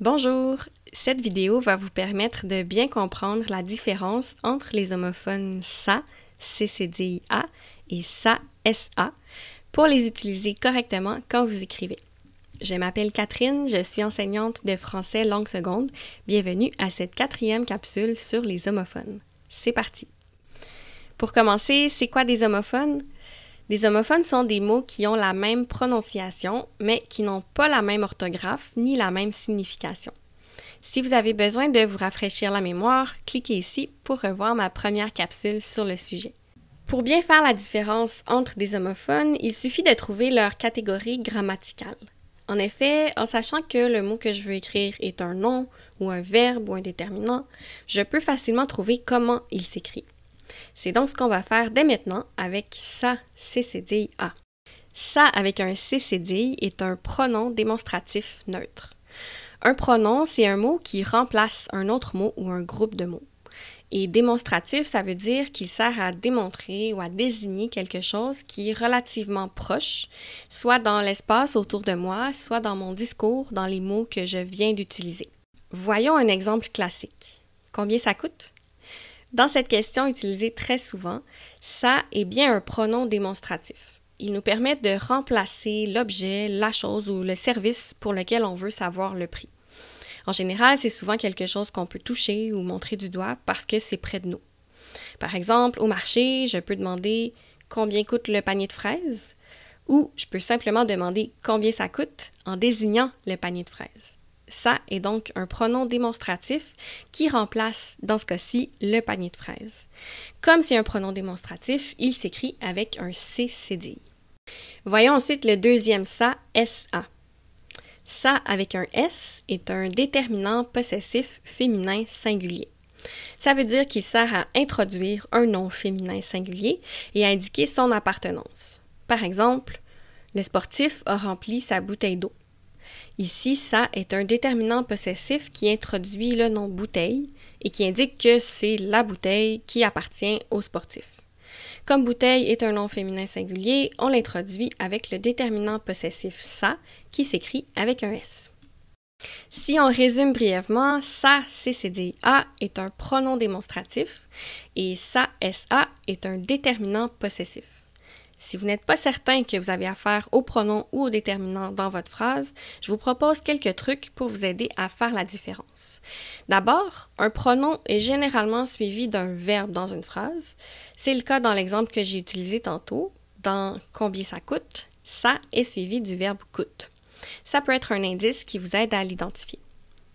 Bonjour! Cette vidéo va vous permettre de bien comprendre la différence entre les homophones SA, CCDIA et SA, SA pour les utiliser correctement quand vous écrivez. Je m'appelle Catherine, je suis enseignante de français langue seconde. Bienvenue à cette quatrième capsule sur les homophones. C'est parti! Pour commencer, c'est quoi des homophones? Les homophones sont des mots qui ont la même prononciation, mais qui n'ont pas la même orthographe ni la même signification. Si vous avez besoin de vous rafraîchir la mémoire, cliquez ici pour revoir ma première capsule sur le sujet. Pour bien faire la différence entre des homophones, il suffit de trouver leur catégorie grammaticale. En effet, en sachant que le mot que je veux écrire est un nom ou un verbe ou un déterminant, je peux facilement trouver comment il s'écrit. C'est donc ce qu'on va faire dès maintenant avec ça, CCDIA. A. Ça avec un CCDI est un pronom démonstratif neutre. Un pronom, c'est un mot qui remplace un autre mot ou un groupe de mots. Et démonstratif, ça veut dire qu'il sert à démontrer ou à désigner quelque chose qui est relativement proche, soit dans l'espace autour de moi, soit dans mon discours, dans les mots que je viens d'utiliser. Voyons un exemple classique. Combien ça coûte dans cette question utilisée très souvent, ça est bien un pronom démonstratif. Il nous permet de remplacer l'objet, la chose ou le service pour lequel on veut savoir le prix. En général, c'est souvent quelque chose qu'on peut toucher ou montrer du doigt parce que c'est près de nous. Par exemple, au marché, je peux demander combien coûte le panier de fraises ou je peux simplement demander combien ça coûte en désignant le panier de fraises. Ça est donc un pronom démonstratif qui remplace, dans ce cas-ci, le panier de fraises. Comme c'est un pronom démonstratif, il s'écrit avec un C Voyons ensuite le deuxième ça, SA. Ça avec un S est un déterminant possessif féminin singulier. Ça veut dire qu'il sert à introduire un nom féminin singulier et à indiquer son appartenance. Par exemple, le sportif a rempli sa bouteille d'eau. Ici, ça est un déterminant possessif qui introduit le nom bouteille et qui indique que c'est la bouteille qui appartient au sportif. Comme bouteille est un nom féminin singulier, on l'introduit avec le déterminant possessif ça qui s'écrit avec un S. Si on résume brièvement, ça a est un pronom démonstratif et ça SA est un déterminant possessif. Si vous n'êtes pas certain que vous avez affaire au pronom ou au déterminant dans votre phrase, je vous propose quelques trucs pour vous aider à faire la différence. D'abord, un pronom est généralement suivi d'un verbe dans une phrase. C'est le cas dans l'exemple que j'ai utilisé tantôt. Dans Combien ça coûte, ça est suivi du verbe coûte. Ça peut être un indice qui vous aide à l'identifier.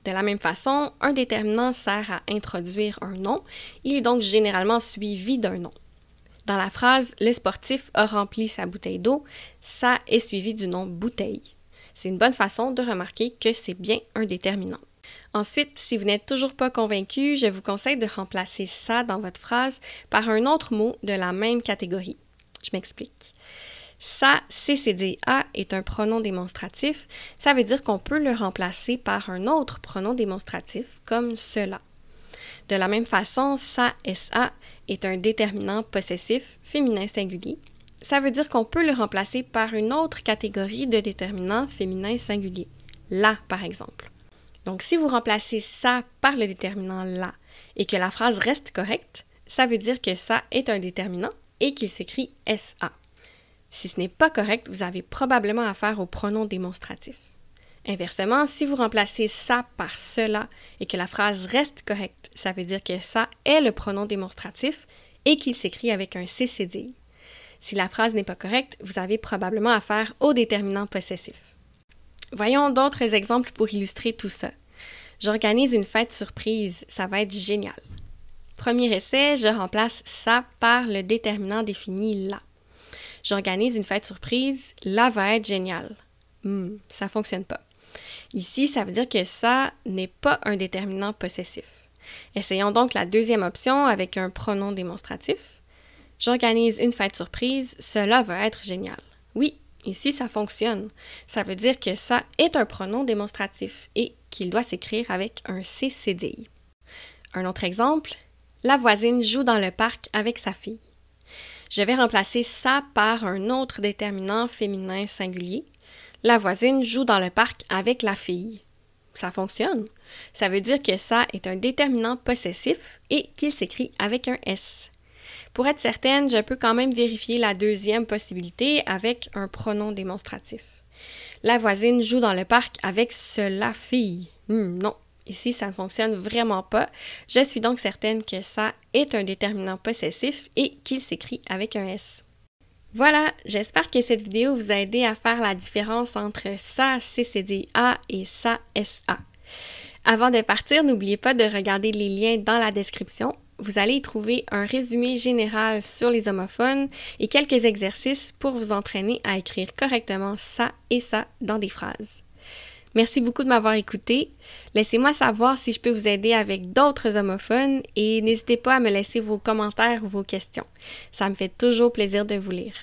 De la même façon, un déterminant sert à introduire un nom. Il est donc généralement suivi d'un nom. Dans la phrase Le sportif a rempli sa bouteille d'eau, ça est suivi du nom bouteille. C'est une bonne façon de remarquer que c'est bien un déterminant. Ensuite, si vous n'êtes toujours pas convaincu, je vous conseille de remplacer ça dans votre phrase par un autre mot de la même catégorie. Je m'explique. Ça, ccd-a » est un pronom démonstratif. Ça veut dire qu'on peut le remplacer par un autre pronom démonstratif comme cela. De la même façon, ça, est un déterminant possessif féminin singulier. Ça veut dire qu'on peut le remplacer par une autre catégorie de déterminants féminin singulier. « la par exemple. Donc si vous remplacez ça par le déterminant la et que la phrase reste correcte, ça veut dire que ça est un déterminant et qu'il s'écrit SA. Si ce n'est pas correct, vous avez probablement affaire au pronom démonstratif. Inversement, si vous remplacez ça par cela et que la phrase reste correcte, ça veut dire que ça est le pronom démonstratif et qu'il s'écrit avec un CCD. Si la phrase n'est pas correcte, vous avez probablement affaire au déterminant possessif. Voyons d'autres exemples pour illustrer tout ça. J'organise une fête surprise, ça va être génial. Premier essai, je remplace ça par le déterminant défini là. J'organise une fête surprise, là va être génial. Hmm, ça fonctionne pas. Ici, ça veut dire que ça n'est pas un déterminant possessif. Essayons donc la deuxième option avec un pronom démonstratif. J'organise une fête surprise, cela va être génial. Oui, ici ça fonctionne. Ça veut dire que ça est un pronom démonstratif et qu'il doit s'écrire avec un ccdi ». Un autre exemple, la voisine joue dans le parc avec sa fille. Je vais remplacer ça par un autre déterminant féminin singulier, la voisine joue dans le parc avec la fille. Ça fonctionne. Ça veut dire que ça est un déterminant possessif et qu'il s'écrit avec un S. Pour être certaine, je peux quand même vérifier la deuxième possibilité avec un pronom démonstratif. La voisine joue dans le parc avec cela fille. Hmm, non, ici ça ne fonctionne vraiment pas. Je suis donc certaine que ça est un déterminant possessif et qu'il s'écrit avec un S. Voilà, j'espère que cette vidéo vous a aidé à faire la différence entre SA CCDA et ça » SA. Avant de partir, n'oubliez pas de regarder les liens dans la description. Vous allez y trouver un résumé général sur les homophones et quelques exercices pour vous entraîner à écrire correctement ça et ça dans des phrases. Merci beaucoup de m'avoir écouté. Laissez-moi savoir si je peux vous aider avec d'autres homophones et n'hésitez pas à me laisser vos commentaires ou vos questions. Ça me fait toujours plaisir de vous lire.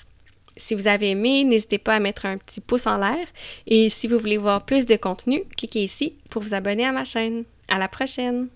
Si vous avez aimé, n'hésitez pas à mettre un petit pouce en l'air et si vous voulez voir plus de contenu, cliquez ici pour vous abonner à ma chaîne. À la prochaine!